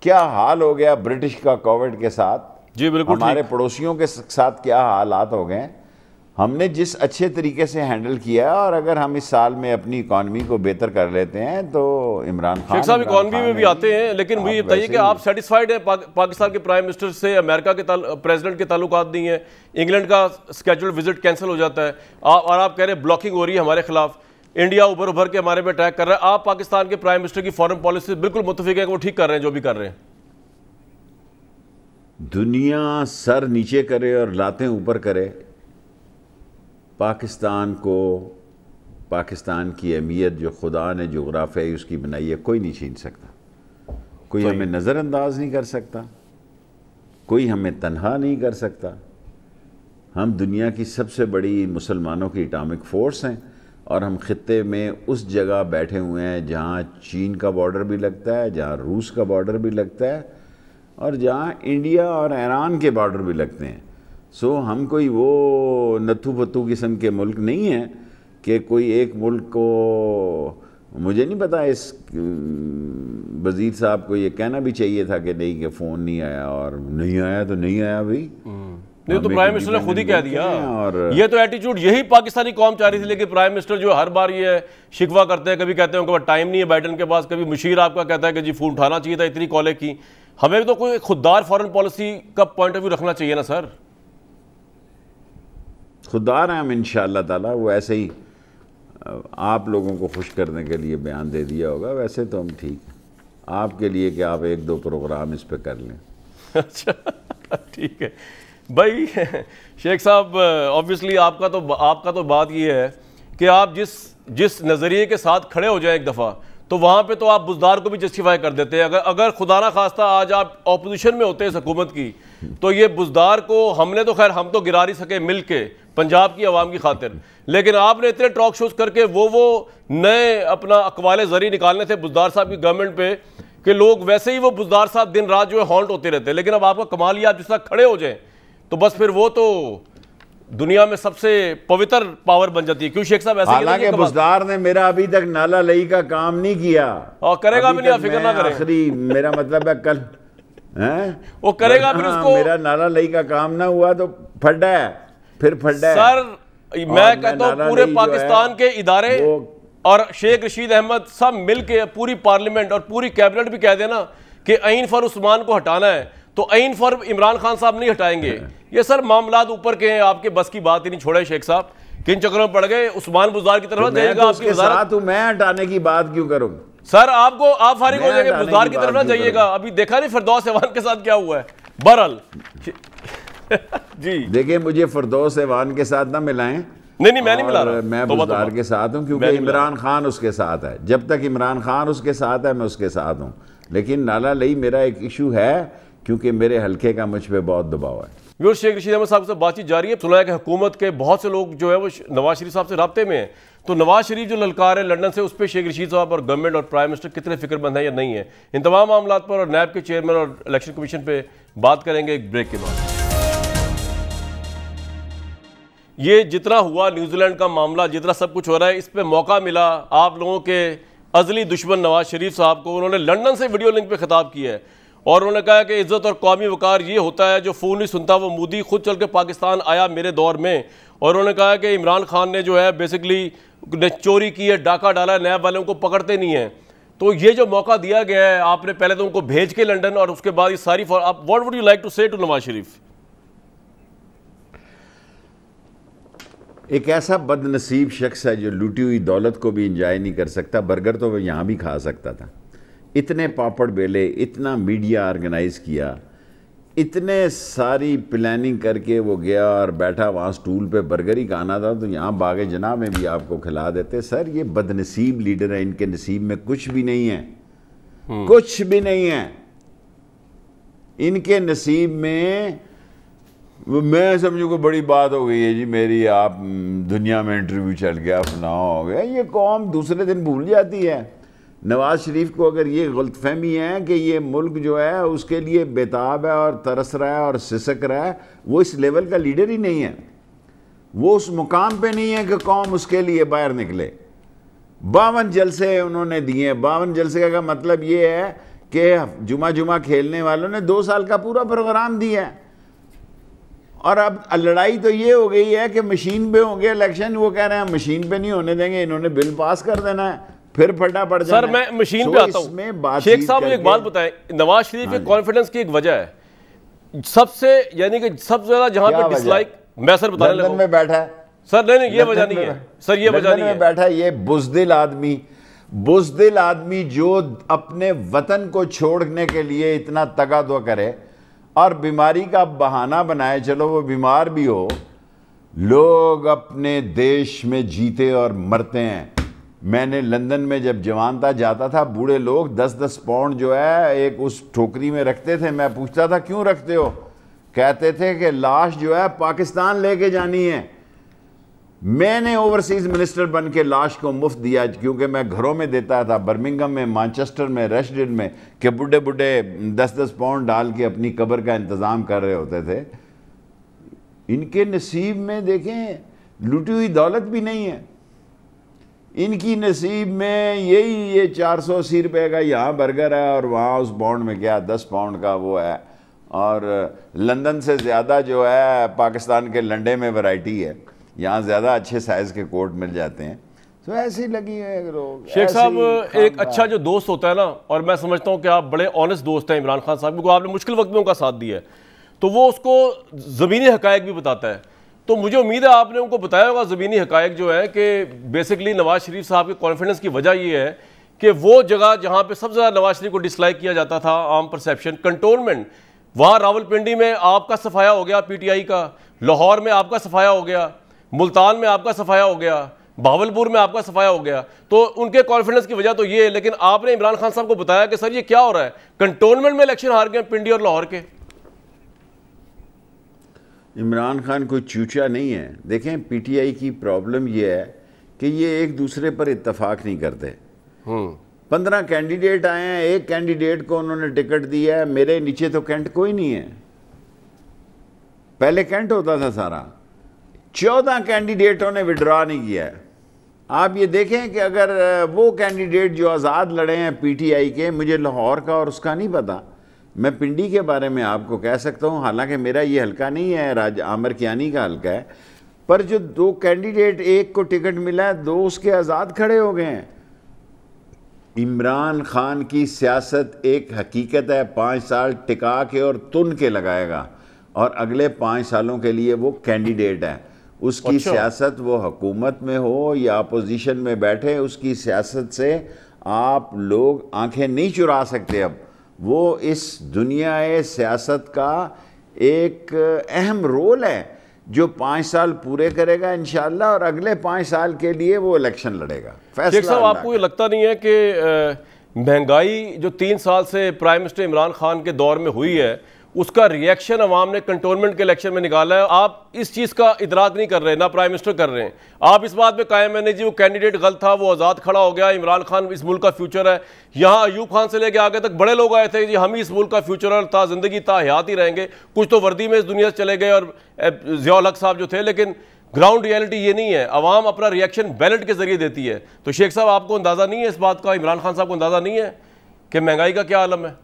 क्या हाल हो गया ब्रिटिश का कोविड के साथ जी बिल्कुल हमारे पड़ोसियों के साथ क्या हालात हो गए हमने जिस अच्छे तरीके से हैंडल किया है और अगर हम इस साल में अपनी इकॉनमी को बेहतर कर लेते हैं तो इमरान खान साहब इकॉनमी में भी आते
हैं लेकिन मुझे बताइए कि आप सेटिस्फाइड हैं पाकिस्तान के प्राइम मिनिस्टर से अमेरिका के प्रेसिडेंट के ताल्लुक नहीं है इंग्लैंड का स्केजल्ड विजिट कैंसिल हो जाता है आ, और आप कह रहे हैं ब्लॉकिंग हो रही है हमारे खिलाफ इंडिया उभर उभर के हमारे पे अटैक कर रहा है आप पाकिस्तान के प्राइम मिनिस्टर की फॉरन पॉलिसी बिल्कुल मुतफिक है वो ठीक कर रहे हैं जो भी कर रहे हैं
दुनिया सर नीचे करे और लातें ऊपर करे पाकिस्तान को पाकिस्तान की अहमियत जो खुदा ने जोग्राफियाई उसकी बनाई है कोई नहीं छीन सकता कोई हमें नज़रअंदाज नहीं कर सकता कोई हमें तनहा नहीं कर सकता हम दुनिया की सबसे बड़ी मुसलमानों की इटामिक फ़ोर्स हैं और हम ख़त्े में उस जगह बैठे हुए हैं जहाँ चीन का बॉर्डर भी लगता है जहाँ रूस का बॉर्डर भी लगता है और जहाँ इंडिया और ईरान के बॉर्डर भी लगते हैं सो हम कोई वो नथु पत्थु किस्म के मुल्क नहीं हैं कि कोई एक मुल्क को मुझे नहीं पता इस वजीर साहब को ये कहना भी चाहिए था कि नहीं कि फ़ोन नहीं आया और नहीं आया तो नहीं आया भाई हम्म। नहीं तो प्राइम मिनिस्टर ने खुद ही कह दिया और ये
तो एटीट्यूड यही पाकिस्तानी कौम चाह रही थी लेकिन प्राइम मिनिस्टर जो हर बार ये शिकवा करते हैं कभी कहते हैं उनके पास टाइम नहीं है बैटन के पास कभी मुशीर आपका कहता है कि जी फ़ोन उठाना चाहिए था इतनी कॉलेज की हमें तो कोई खुददार फॉरेन पॉलिसी का पॉइंट ऑफ व्यू रखना चाहिए ना सर
खुदा हम इन ताला वो ऐसे ही आप लोगों को खुश करने के लिए बयान दे दिया होगा वैसे तो हम ठीक आपके लिए कि आप एक दो प्रोग्राम इस पर कर लें अच्छा
ठीक है भाई शेख साहब ऑब्वियसली आपका तो आपका तो बात ये है कि आप जिस जिस नज़रिए के साथ खड़े हो जाए एक दफ़ा तो वहाँ पे तो आप बुजदार को भी जस्टिफाई कर देते हैं अगर अगर खुदा ना खास्ता आज आप अपोजिशन में होते हैं इस हुकूमत की तो ये बुजदार को हमने तो खैर हम तो गिरा नहीं सके मिल के पंजाब की आवाम की खातिर लेकिन आपने इतने टॉक शोज करके वो वो नए अपना अकवाल जरिए निकालने थे बुजदार साहब की गवर्नमेंट पे कि लोग वैसे ही वो बुजदार साहब दिन रात जो है हॉल्ट होते रहते लेकिन अब आपका कमाल ये आप जिस तरह खड़े हो जाए तो बस फिर वो तो दुनिया में सबसे पवित्र पावर बन जाती है क्यों शेख साहब ऐसा हालांकि
बुजदार ने मेरा अभी तक नाला लई का काम नहीं किया
और करेगा भी नहीं फिक्र ना
करें मेरा मतलब है कल हैं वो करेगा फिर उसको मेरा नारा लई का काम ना हुआ तो फड्डा है फिर फड्डा है सर मैं कहता हूँ पूरे पाकिस्तान
के इदारे और शेख रशीद अहमद सब मिल के पूरी पार्लियामेंट और पूरी कैबिनेट भी कह देना कि आइन फॉर उस्मान को हटाना है तो आइन फॉर इमरान खान साहब नहीं हटाएंगे हाँ। ये सर मामला ऊपर के हैं आपके बस की बात ही नहीं छोड़े शेख साहब किन चक्रों में पड़ गए उस्मान बुजार की तरफ तो जाएगा तो आपकी साथ मैं हटाने की बात क्यों करूंगा सर आपको आप फारिग हो जाएंगे बुजार की तरफ ना जाइएगा अभी देखा नहीं फरदौस एवान के साथ क्या हुआ है बरल
जी देखिए मुझे फरदौस एवान के साथ ना मिलाएं नहीं नहीं मैं नहीं मिला रहा मैं तो, तो के साथ हूँ क्योंकि इमरान खान उसके साथ है जब तक इमरान खान उसके साथ है मैं उसके साथ हूँ लेकिन नाला लई मेरा एक इशू है क्योंकि मेरे हल्के का मुझ पर बहुत दबाव है
व्यूर शेख रशीद अहमद साहब से बातचीत जारी है सुना है कि हुकूमत के बहुत से लोग जो है वो नवाज शरीफ साहब से रबते में हैं तो नवाज शरीफ जो ललकार है लंदन से उस पर शेख रशीद साहब और गवर्नमेंट और प्राइम मिनिस्टर कितने फिक्रमंद है या नहीं है इन तमाम मामला पर और नैब के चेयरमैन और इलेक्शन कमीशन पर बात करेंगे एक ब्रेक के बाद ये जितना हुआ न्यूजीलैंड का मामला जितना सब कुछ हो रहा है इस पर मौका मिला आप लोगों के अजली दुश्मन नवाज शरीफ साहब को उन्होंने लंदन से वीडियो लिंक पे खिताब किया है और उन्होंने कहा कि इज़्ज़त और कौमी वकार ये होता है जो फ़ोन नहीं सुनता वो मोदी खुद चल के पाकिस्तान आया मेरे दौर में और उन्होंने कहा कि इमरान खान ने जो है बेसिकली ने चोरी की है डाका डाला नैब वाले को पकड़ते नहीं हैं तो ये जो मौका दिया गया है आपने पहले तो उनको भेज के लंदन और उसके बाद ये सारी आप what would you like to say to Nawaz Sharif
एक ऐसा बदनसीब शख्स है जो लूटी हुई दौलत को भी इंजॉय नहीं कर सकता बर्गर तो वह यहाँ भी खा सकता था इतने पापड़ बेले इतना मीडिया ऑर्गेनाइज किया इतने सारी प्लानिंग करके वो गया और बैठा वहाँ स्टूल पे बर्गर ही खाना था तो यहाँ बाग जना में भी आपको खिला देते सर ये बदनसीब लीडर है इनके नसीब में कुछ भी नहीं है हम्म। कुछ भी नहीं है इनके नसीब में मैं समझू को बड़ी बात हो गई है जी मेरी आप दुनिया में इंटरव्यू चल गया अपना हो गया ये कौम दूसरे दिन भूल जाती है नवाज शरीफ को अगर ये गलतफहमी है कि ये मुल्क जो है उसके लिए बेताब है और तरस रहा है और सिसक रहा है वो इस लेवल का लीडर ही नहीं है वो उस मुकाम पे नहीं है कि कौम उसके लिए बाहर निकले बावन जलसे उन्होंने दिए बावन जलसे का मतलब ये है कि जुमा जुमा खेलने वालों ने दो साल का पूरा प्रोग्राम दिया है और अब लड़ाई तो ये हो गई है कि मशीन पे होंगे इलेक्शन वो कह रहे हैं मशीन पे नहीं होने देंगे इन्होंने बिल पास कर देना है फिर पड़ सर मैं मशीन पे आता हूँ शेख साहब एक बात
बताएं नवाज शरीफ हाँ के कॉन्फिडेंस की एक वजह है सबसे यानी कि सबसे ज्यादा जहां पर डिसलाइक मैं सर बता लगा में बैठा सर नहीं नहीं ये वजह नहीं है सर ये वजह नहीं है
बैठा ये बुजदिल आदमी बुजदिल आदमी जो अपने वतन को छोड़ने के लिए इतना तगादो करे और बीमारी का बहाना बनाए चलो वो बीमार भी हो लोग अपने देश में जीते और मरते हैं मैंने लंदन में जब जवान था जाता था बूढ़े लोग दस दस पाउंड जो है एक उस ठोकरी में रखते थे मैं पूछता था क्यों रखते हो कहते थे कि लाश जो है पाकिस्तान लेके जानी है मैंने ओवरसीज़ मिनिस्टर बन के लाश को मुफ्त दिया क्योंकि मैं घरों में देता था बर्मिंगम में मानचेस्टर में रशडिन में कि बुढ़े बुढ़े दस दस पाउंड डाल के अपनी कब्र का इंतज़ाम कर रहे होते थे इनके नसीब में देखें लुटी हुई दौलत भी नहीं है इनकी नसीब में यही ये चार सौ अस्सी रुपये का यहाँ बर्गर है और वहाँ उस पाउंड में क्या दस पाउंड का वो है और uh, लंदन से ज़्यादा जो है पाकिस्तान के लंडे में वैरायटी है यहाँ ज़्यादा अच्छे साइज़ के कोट मिल जाते हैं तो ऐसी लगी है लोग शेख साहब एक अच्छा
जो दोस्त होता है ना और मैं समझता हूँ कि आप बड़े ऑनेस्ट दोस्त हैं इमरान खान साहब क्योंकि आपने मुश्किल वक्त में उनका साथ दिया है तो वो उसको ज़मीनी हकायक भी बताता है तो मुझे उम्मीद है आपने उनको बताया होगा ज़मीनी हकायक जो है कि बेसिकली नवाज शरीफ साहब के कॉन्फिडेंस की वजह ये है कि वो जगह जहाँ पे सबसे ज़्यादा नवाज शरीफ को डिसलाइक किया जाता था आम परसेप्शन कंटोनमेंट वहाँ रावलपिंडी में आपका सफाया हो गया पीटीआई का लाहौर में आपका सफाया हो गया मुल्तान में आपका सफाया हो गया भावलपुर में आपका सफाया हो गया तो उनके कॉन्फिडेंस की वजह तो ये है लेकिन आपने इमरान खान साहब को बताया कि सर ये क्या हो रहा है कंटोनमेंट में इलेक्शन हार गए पिंडी और लाहौर के
इमरान खान कोई चूचा नहीं है देखें पीटीआई की प्रॉब्लम यह है कि ये एक दूसरे पर इत्तेफाक नहीं करते हम्म। पंद्रह कैंडिडेट आए हैं एक कैंडिडेट को उन्होंने टिकट दिया है मेरे नीचे तो कैंट कोई नहीं है पहले कैंट होता था सारा चौदह कैंडिडेटों ने विड्रॉ नहीं किया है आप ये देखें कि अगर वो कैंडिडेट जो आज़ाद लड़े हैं पीटीआई के मुझे लाहौर का और उसका नहीं पता मैं पिंडी के बारे में आपको कह सकता हूँ हालांकि मेरा ये हल्का नहीं है राज आमर कियानी का हल्का है पर जो दो कैंडिडेट एक को टिकट मिला है दो उसके आज़ाद खड़े हो गए हैं इमरान खान की सियासत एक हकीकत है पाँच साल टिका के और तुन के लगाएगा और अगले पाँच सालों के लिए वो कैंडिडेट है उसकी अच्छा। सियासत वो हकूमत में हो या अपोजिशन में बैठे उसकी सियासत से आप लोग आंखें नहीं चुरा सकते अब वो इस दुनिया सियासत का एक अहम रोल है जो पाँच साल पूरे करेगा इन और अगले पाँच साल के लिए वो इलेक्शन लड़ेगा फैसला साहब आपको
ये लगता नहीं है कि महंगाई जो तीन साल से प्राइम मिनिस्टर इमरान खान के दौर में हुई है उसका रिएक्शन अवाम ने कंटोनमेंट के इलेक्शन में निकाला है आप इस चीज़ का इतराक नहीं कर रहे ना प्राइम मिनिस्टर कर रहे हैं आप इस बात पे कायम है नहीं जी वो कैंडिडेट गलत था वो आज़ाद खड़ा हो गया इमरान खान इस मुल्क का फ्यूचर है यहाँ अयूब खान से लेकर आगे तक बड़े लोग आए थे जी हम ही इस मुल्क का फ्यूचर था ज़िंदगी था हयात ही रहेंगे कुछ तो वर्दी में इस दुनिया से चले गए और जियाल हक साहब जो थे लेकिन ग्राउंड रियलिटी ये नहीं है अवाम अपना रिएक्शन बैलेट के जरिए देती है तो शेख साहब आपको अंदाज़ा नहीं है इस बात का इमरान खान साहब को अंदाज़ा नहीं है कि महंगाई का क्या आलम है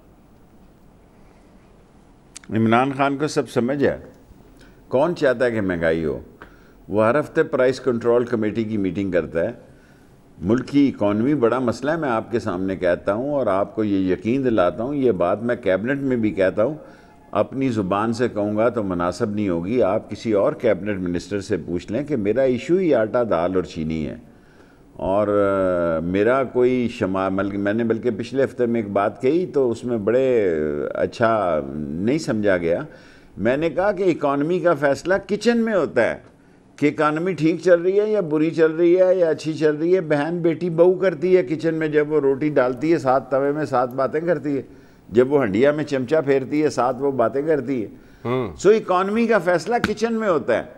इमरान खान को सब समझ है कौन चाहता है कि महंगाई हो वो हर हफ्ते प्राइस कंट्रोल कमेटी की मीटिंग करता है मुल्क की इकॉनमी बड़ा मसला है मैं आपके सामने कहता हूँ और आपको ये यकीन दिलाता हूँ ये बात मैं कैबिनेट में भी कहता हूँ अपनी ज़ुबान से कहूँगा तो मुनासब नहीं होगी आप किसी और कैबिनेट मिनिस्टर से पूछ लें कि मेरा इशू ही आटा दाल और चीनी है और मेरा कोई शमा मैंने बल्कि पिछले हफ्ते में एक बात कही तो उसमें बड़े अच्छा नहीं समझा गया मैंने कहा कि इकॉनमी का फैसला किचन में होता है कि इकानमी ठीक चल रही है या बुरी चल रही है या अच्छी चल रही है बहन बेटी बहू करती है किचन में जब वो रोटी डालती है साथ तवे में सात बातें करती है जब वो हंडिया में चमचा फेरती है साथ वो बातें करती है सो हम्म। इकॉनमी का फैसला किचन में होता है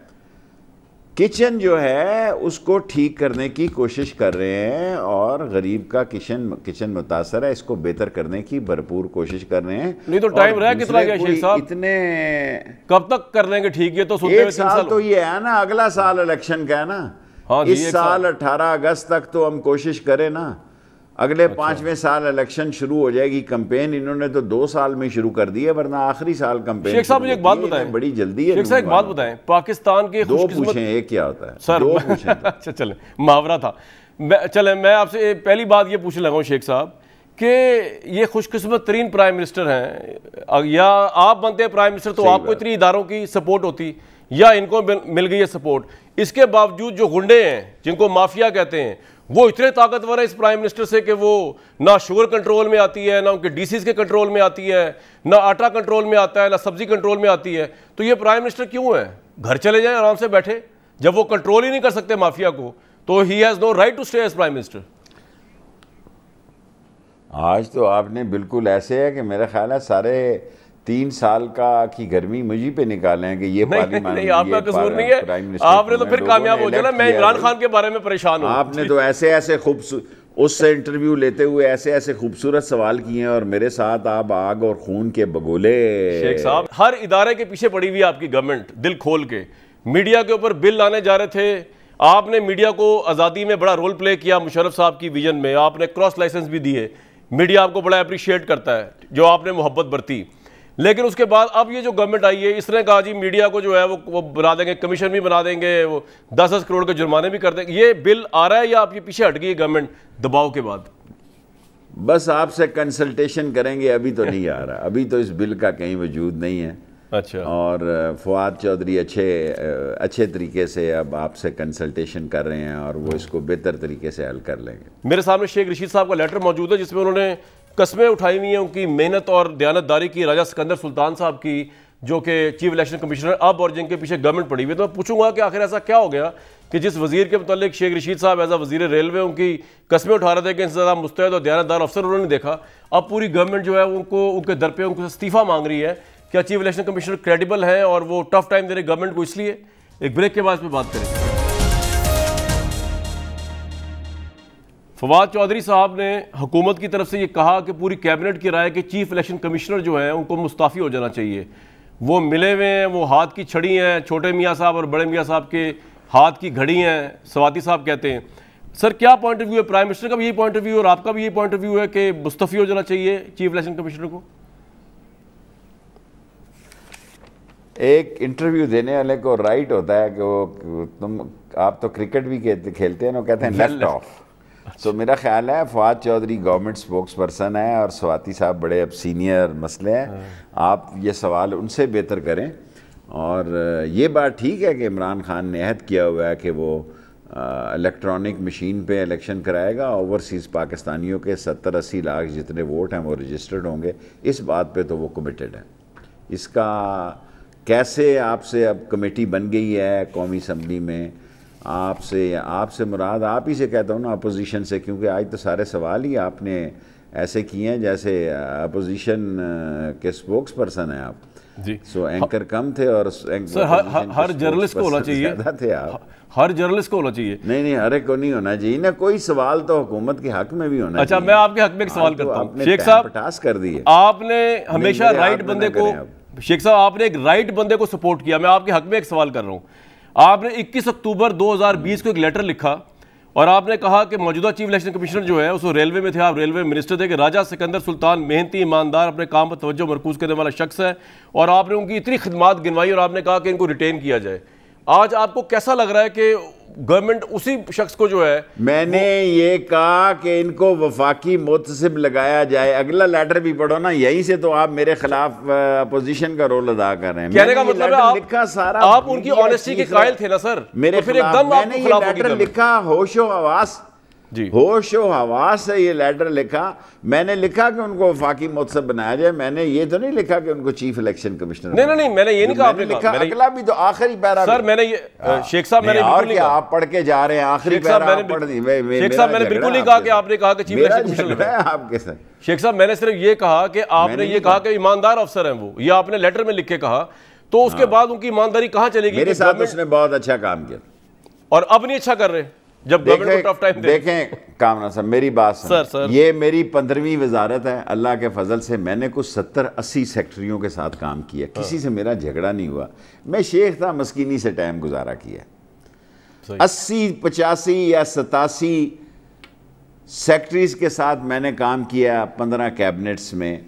किचन जो है उसको ठीक करने की कोशिश कर रहे हैं और गरीब का किचन किचन मुतासर है इसको बेहतर करने की भरपूर कोशिश कर रहे हैं नहीं तो टाइम रहा कितना गया शेख साहब
इतने कब तक कर लेंगे ठीक है तो एक साल तो ये है ना
अगला साल इलेक्शन का है ना हाँ इस साल अठारह अगस्त तक तो हम कोशिश करें ना अगले अच्छा। पांचवें साल इलेक्शन शुरू हो जाएगी कंपेन इन्होंने तो दो साल में शुरू कर दी है वरना आखिरी साल कंपेन शेख
साहब मुझे एक बात बताएं बड़ी जल्दी है शेख साहब एक बात बताएं पाकिस्तान के दो पूछें एक क्या होता है सर दो तो। अच्छा चले मुहावरा था मैं चले मैं आपसे पहली बात ये पूछने लगा हूँ शेख साहब कि ये खुशकस्मत तरीन प्राइम मिनिस्टर हैं या आप बनते हैं प्राइम मिनिस्टर तो आपको इतनी इदारों की सपोर्ट होती या इनको मिल गई है सपोर्ट इसके बावजूद जो गुंडे हैं जिनको माफिया कहते हैं वो इतने ताकतवर है इस प्राइम मिनिस्टर से कि वो ना शुगर कंट्रोल में आती है ना उनके डीसीज के कंट्रोल में आती है ना आटा कंट्रोल में आता है ना सब्जी कंट्रोल में आती है तो ये प्राइम मिनिस्टर क्यों है घर चले जाएं आराम से बैठे जब वो कंट्रोल ही नहीं कर सकते माफिया को तो he has no right to stay as prime minister
आज तो आपने बिल्कुल ऐसे है कि मेरा ख्याल है सारे तीन साल का की गर्मी मुझी पे निकालें कि ये नहीं, नहीं, नहीं आपका कसूर नहीं है आपने तो फिर कामयाब हो गया ना मैं इमरान
खान के बारे में परेशान हूँ आपने तो
ऐसे ऐसे खूबसूरत उससे इंटरव्यू लेते हुए ऐसे ऐसे खूबसूरत सवाल किए हैं और मेरे साथ आप आग और खून के बगोले शेख साहब
हर इदारे के पीछे पड़ी हुई आपकी गवर्नमेंट दिल खोल के मीडिया के ऊपर बिल लाने जा रहे थे आपने मीडिया को आज़ादी में बड़ा रोल प्ले किया मुशरफ साहब की विजन में आपने क्रॉस लाइसेंस भी दिए मीडिया आपको बड़ा अप्रिशिएट करता है जो आपने मोहब्बत बरती लेकिन उसके बाद अब ये जो गवर्नमेंट आई है इसने कहा जी मीडिया को जो है वो वो बना देंगे कमीशन भी बना देंगे वो दस दस करोड़ के जुर्माने भी कर देंगे ये बिल आ रहा है या आप ये पीछे हट गई गवर्नमेंट दबाव के बाद
बस आपसे कंसल्टेशन करेंगे अभी तो नहीं आ रहा अभी तो इस बिल का कहीं वजूद नहीं है अच्छा और फवाद चौधरी अच्छे अच्छे तरीके से अब आपसे कंसल्टेशन कर रहे हैं और वो हाँ। इसको बेहतर तरीके से हल कर लेंगे
मेरे सामने शेख रशीद साहब का लेटर मौजूद है जिसमें उन्होंने कस्में उठाई हुई हैं उनकी मेहनत और दयानतदारी की राजा सिकंदर सुल्तान साहब की जो कि चीफ इलेक्शन कमिश्नर अब और जिनके पीछे गवर्नमेंट पड़ी हुई है तो मैं पूछूंगा कि आखिर ऐसा क्या हो गया कि जिस वजीर के मतलब शेख रशीद साहब एज आ वजीर रेलवे उनकी कस्में उठा रहे थे कि इनसे ज़्यादा मुस्तैद और दयानतदार अफसर उन्होंने देखा अब पूरी गवर्नमेंट जो है उनको उनके दर पर उनको इस्तीफ़ा मांग रही है क्या चीफ इलेक्शन कमिश्नर क्रेडिबल हैं और वो टफ टाइम दे रहे गवर्नमेंट को इसलिए एक ब्रेक के बाद इस पर बात करेंगे फवाद चौधरी साहब ने हुकूमत की तरफ से ये कहा कि पूरी कैबिनेट की राय के चीफ इलेक्शन कमिश्नर जो हैं उनको मुस्ताफ़ी हो जाना चाहिए वो मिले हुए हैं वो हाथ की छड़ी हैं छोटे मियाँ साहब और बड़े मियाँ साहब के हाथ की घड़ी हैं सवाती साहब कहते हैं सर क्या पॉइंट ऑफ व्यू है प्राइम मिनिस्टर का भी यही पॉइंट ऑफ व्यू और आपका भी यही पॉइंट ऑफ व्यू है कि मुस्तफ़ी हो जाना चाहिए चीफ इलेक्शन कमिश्नर को
एक इंटरव्यू देने वाले को राइट होता है कि वो तुम आप तो क्रिकेट भी खेलते हैं ना कहते हैं लेफ्ट ऑफ सो so, मेरा ख्याल है Fawad Chaudhry government spokesperson है और स्वाति साहब बड़े अब सीनियर मसले हैं हाँ। आप ये सवाल उनसे बेहतर करें और ये बात ठीक है कि इमरान खान ने अहद किया हुआ है कि वो इलेक्ट्रॉनिक मशीन पे इलेक्शन कराएगा ओवरसीज़ पाकिस्तानियों के सत्तर अस्सी लाख जितने वोट हैं वो रजिस्टर्ड होंगे इस बात पर तो वो कमिटेड है इसका कैसे आपसे अब कमेटी बन गई है कौमी असम्बली में आपसे आपसे मुराद आप ही से कहता हूँ ना अपोजिशन से क्योंकि आज तो सारे सवाल ही आपने ऐसे किए हैं जैसे अपोजिशन uh, uh, के स्पोक्स पर्सन हैं आप जी सो so, एंकर हाँ। कम थे और सर हर, हर जर्नलिस्ट को होना चाहिए थे आप हर जर्नलिस्ट को होना चाहिए नहीं नहीं हर एक को नहीं होना चाहिए ना कोई सवाल तो हुकूमत के हक में भी होना अच्छा मैं आपके
हक में एक हाँ, सवाल तो करता हूँ शेख साहब
टास्क कर दिए आपने हमेशा राइट बंदे
को शेख साहब आपने एक राइट बंदे को सपोर्ट किया मैं आपके हक में एक सवाल कर रहा हूँ आपने 21 अक्टूबर 2020 को एक लेटर लिखा और आपने कहा कि मौजूदा चीफ इलेक्शन कमिश्नर जो है उस रेलवे में थे आप रेलवे मिनिस्टर थे कि राजा सिकंदर सुल्तान मेहनती ईमानदार अपने काम पर तवज्जो मरकूज करने वाला शख्स है और आपने उनकी इतनी खदमात गिनवाई और आपने कहा कि इनको रिटेन किया जाए आज आपको कैसा लग रहा है कि गवर्नमेंट उसी शख्स को जो है मैंने ये कहा कि इनको
वफाकी मुतसिब लगाया जाए अगला लेटर भी पढ़ो ना यहीं से तो आप मेरे खिलाफ अपोजिशन का रोल अदा कर रहे हैं कहने का मतलब है आप लिखा
सारा आप उनकी ऑनेस्टी के कायल थे ना सर मेरे तो फिर एकदम ये लेटर
लिखा होशो आवाज़ जी होश हवा से ये लेटर लिखा मैंने लिखा कि उनको वफाकी मुतसब बनाया जाए मैंने ये तो नहीं लिखा कि उनको चीफ इलेक्शन कमिश्नर नहीं नहीं मैंने ये नहीं कहा आपने लिखा अगला
भी तो आखिरी पैरा सर मैंने ये हाँ। शेख साहब मैंने और क्या आप
पढ़ के जा रहे हैं आखिरी पैरा पढ़ दी शेख साहब मैंने बिल्कुल नहीं
कहा कि आपने कहा कि चीफ इलेक्शन कमिश्नर आपके सर शेख साहब मैंने सिर्फ ये कहा कि आपने ये कहा कि ईमानदार अफसर है वो ये आपने लेटर में लिख के कहा तो उसके हाँ। बाद उनकी ईमानदारी कहाँ चलेगी मेरे साथ उसने
बहुत अच्छा काम किया
और अब नहीं अच्छा कर रहे हैं जब देखें, टाइम देखें
कामना साहब मेरी बात सर सर ये मेरी पंद्रहवीं वजारत है अल्लाह के फजल से मैंने कुछ सत्तर अस्सी सेक्ट्रियों के साथ काम किया हाँ। किसी से मेरा झगड़ा नहीं हुआ मैं शेख था मस्किनी से टाइम गुजारा किया अस्सी पचासी या सतासी सेक्ट्रीज के साथ मैंने काम किया पंद्रह कैबिनेट्स में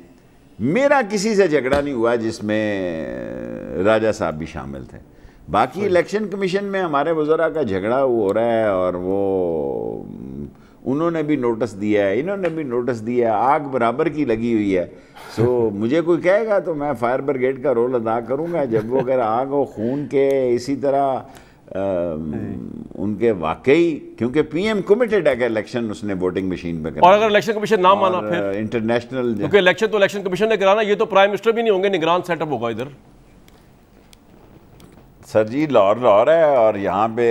मेरा किसी से झगड़ा नहीं हुआ जिसमें राजा साहब भी शामिल थे बाकी इलेक्शन कमीशन में हमारे वजरा का झगड़ा वो हो रहा है और वो उन्होंने भी नोटिस दिया है इन्होंने भी नोटिस दिया है आग बराबर की लगी हुई है सो so, मुझे कोई कहेगा तो मैं फायर ब्रिगेड का रोल अदा करूँगा जब वो अगर आग और खून के इसी तरह आ, उनके वाकई क्योंकि पीएम कमिटेड है कि इलेक्शन उसने वोटिंग मशीन पर और अगर इलेक्शन कमीशन ना माना फिर इंटरनेशनल क्योंकि
इलेक्शन तो इलेक्शन कमीशन ने कराना ये तो प्राइम मिनिस्टर भी नहीं होंगे निगरान सेटअप होगा इधर
सर जी लाहौर लाहौर है और यहाँ पे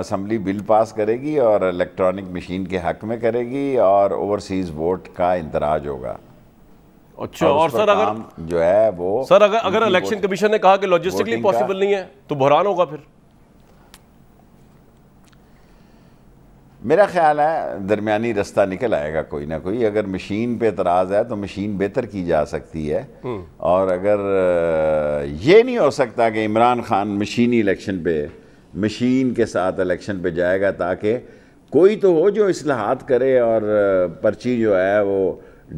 असम्बली बिल पास करेगी और इलेक्ट्रॉनिक मशीन के हक में करेगी और ओवरसीज वोट का इंदराज होगा अच्छा और, और सर अगर जो है वो सर अगर अगर इलेक्शन
कमीशन ने कहा कि लॉजिस्टिकली पॉसिबल नहीं है तो बहरान होगा फिर
मेरा ख्याल है दरमियानी रास्ता निकल आएगा कोई ना कोई अगर मशीन पे एतराज़ है तो मशीन बेहतर की जा सकती है हम्म। और अगर ये नहीं हो सकता कि इमरान खान मशीनी इलेक्शन पे मशीन के साथ इलेक्शन पे जाएगा ताकि कोई तो हो जो असलाहत करे और पर्ची जो है वो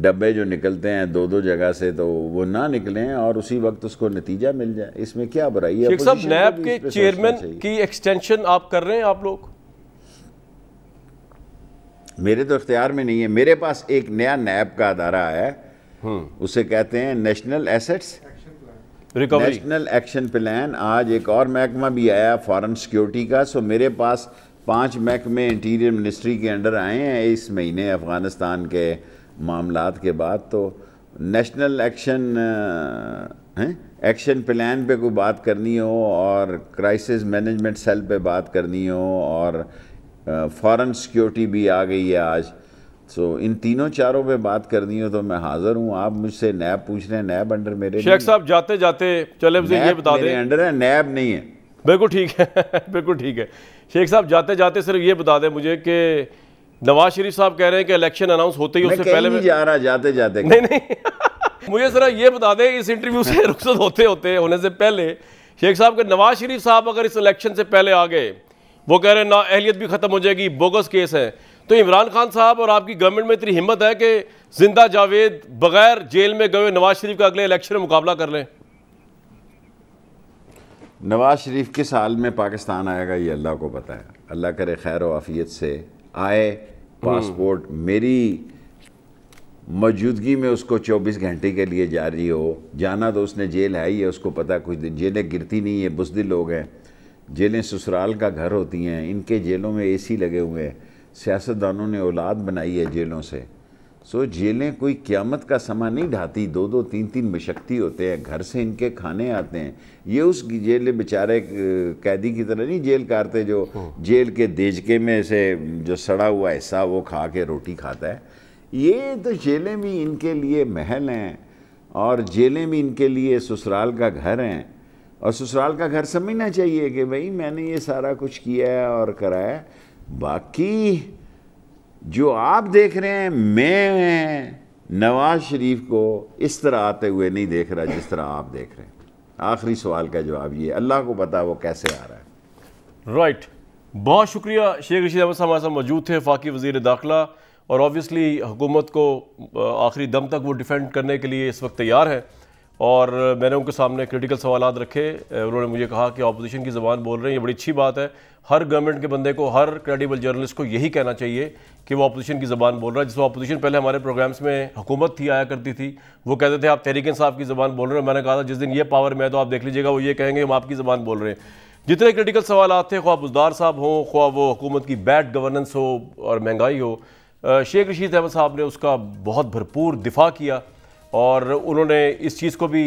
डब्बे जो निकलते हैं दो दो जगह से तो वो ना निकलें और उसी वक्त उसको नतीजा मिल जाए इसमें क्या बुराई है नैब के चेयरमैन
की एक्सटेंशन आप कर रहे हैं आप लोग
मेरे तो अख्तियार में नहीं है मेरे पास एक नया नैब का अदारा आया है हम्म। उसे कहते हैं national assets
national
action plan आज एक और महकमा भी आया फॉरेन सिक्योरिटी का सो मेरे पास पांच महकमे इंटीरियर मिनिस्ट्री के अंडर आए हैं इस महीने अफ़गानिस्तान के मामला के बाद तो नेशनल एक्शन हैं एक्शन प्लान पे कोई बात करनी हो और क्राइसिस मैनेजमेंट सेल पे बात करनी हो और फ़ॉरन सिक्योरिटी भी आ गई है आज सो so, इन तीनों चारों पे बात करनी हो तो मैं हाजिर हूँ आप मुझसे नैब पूछ रहे हैं नैब अंडर मेरे शेख
साहब जाते जाते चले मुझे ये बता दें अंडर है नैब नहीं है बिल्कुल ठीक है बिल्कुल ठीक है शेख साहब जाते जाते सिर्फ ये बता दें मुझे कि नवाज शरीफ साहब कह रहे हैं कि इलेक्शन अनाउंस होते ही उससे पहले मैं जा
रहा जाते जाते नहीं नहीं
मुझे जरा ये बता दें इस इंटरव्यू से रुखसत होते होते होने से पहले शेख साहब के नवाज शरीफ साहब अगर इस इलेक्शन से पहले आ गए वो कह रहे हैं ना अहलियत भी ख़त्म हो जाएगी बोगस केस है तो इमरान खान साहब और आपकी गवर्नमेंट में इतनी हिम्मत है कि जिंदा जावेद बगैर जेल में गए नवाज शरीफ का अगले इलेक्शन में मुकाबला कर लें
नवाज शरीफ किस हाल में पाकिस्तान आएगा ये अल्लाह को पता है अल्लाह करे खैर वाफियत से आए पासपोर्ट हम्म। मेरी मौजूदगी में उसको 24 घंटे के लिए जारी हो जाना तो उसने जेल है ही है उसको पता कुछ दिन जेलें गिरती नहीं है बुजदिल लोग हैं जेलें ससुराल का घर होती हैं इनके जेलों में एसी लगे हुए हैं सियासतदानों ने औलाद बनाई है जेलों से सो जेलें कोई क़्यामत का समा नहीं ढाती दो दो तीन तीन बशक्ति होते हैं घर से इनके खाने आते हैं ये उस जेल बेचारे कैदी की तरह नहीं जेल काटते जो हाँ। जेल के देजके में से जो सड़ा हुआ हिस्सा वो खा के रोटी खाता है ये तो जेलें भी इनके लिए महल हैं और जेलें भी इनके लिए ससुराल का घर हैं और ससुराल का घर समझना चाहिए कि भाई मैंने ये सारा कुछ किया है और कराया बाकी जो आप देख रहे हैं मैं नवाज शरीफ को इस तरह आते हुए नहीं देख रहा जिस तरह आप देख रहे हैं आखिरी सवाल का जवाब ये अल्लाह को पता वो कैसे आ रहा है
राइट right. बहुत शुक्रिया शेख रशीद अहमद साहब हमारे साथ मौजूद थे फाकी वजीर दाखिला और ऑब्वियसली हुकूमत को आखिरी दम तक वो डिफेंड करने के लिए इस वक्त तैयार है और मैंने उनके सामने क्रिटिकल सवाल रखे उन्होंने मुझे कहा कि अपोजिशन की ज़बान बोल रहे हैं ये बड़ी अच्छी बात है हर गवर्नमेंट के बंदे को हर क्रेडिबल जर्नलिस्ट को यही कहना चाहिए कि वो अपोजिशन की ज़बान बोल रहा है जिसमें अपोजिशन पहले हमारे प्रोग्राम्स में हुकूमत थी आया करती थी वो कहते थे आप तहरीक साहब की ज़बान बोल रहे हैं मैंने कहा था जिस दिन ये पावर में है तो आप देख लीजिएगा वो ये कहेंगे हम आपकी ज़बान बोल रहे हैं जितने क्रिटिकल सवाल थे ख्वाब उजदार साहब हों ख्वा वो हुकूमत की बैड गवर्नेंस हो और महंगाई हो शेख रशीद अहमद साहब ने उसका बहुत भरपूर दिफा किया और उन्होंने इस चीज़ को भी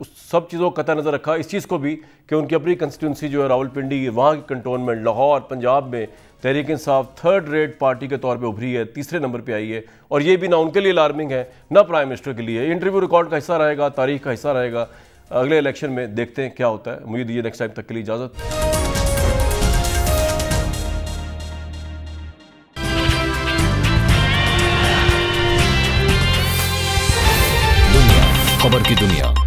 उस सब चीज़ों को कतः नज़र रखा इस चीज़ को भी कि उनकी अपनी कंस्टिट्यूंसी जो है रावलपिंडी वहाँ की कंटोनमेंट लाहौर पंजाब में Tehreek Insaf third rate party के तौर पे उभरी है तीसरे नंबर पे आई है और ये भी ना उनके लिए अलार्मिंग है ना प्राइम मिनिस्टर के लिए इंटरव्यू रिकॉर्ड का हिस्सा रहेगा तारीख का हिस्सा रहेगा अगले इलेक्शन में देखते हैं क्या होता है मुझे दीजिए नेक्स्ट टाइम तक के लिए इजाज़त खबर की दुनिया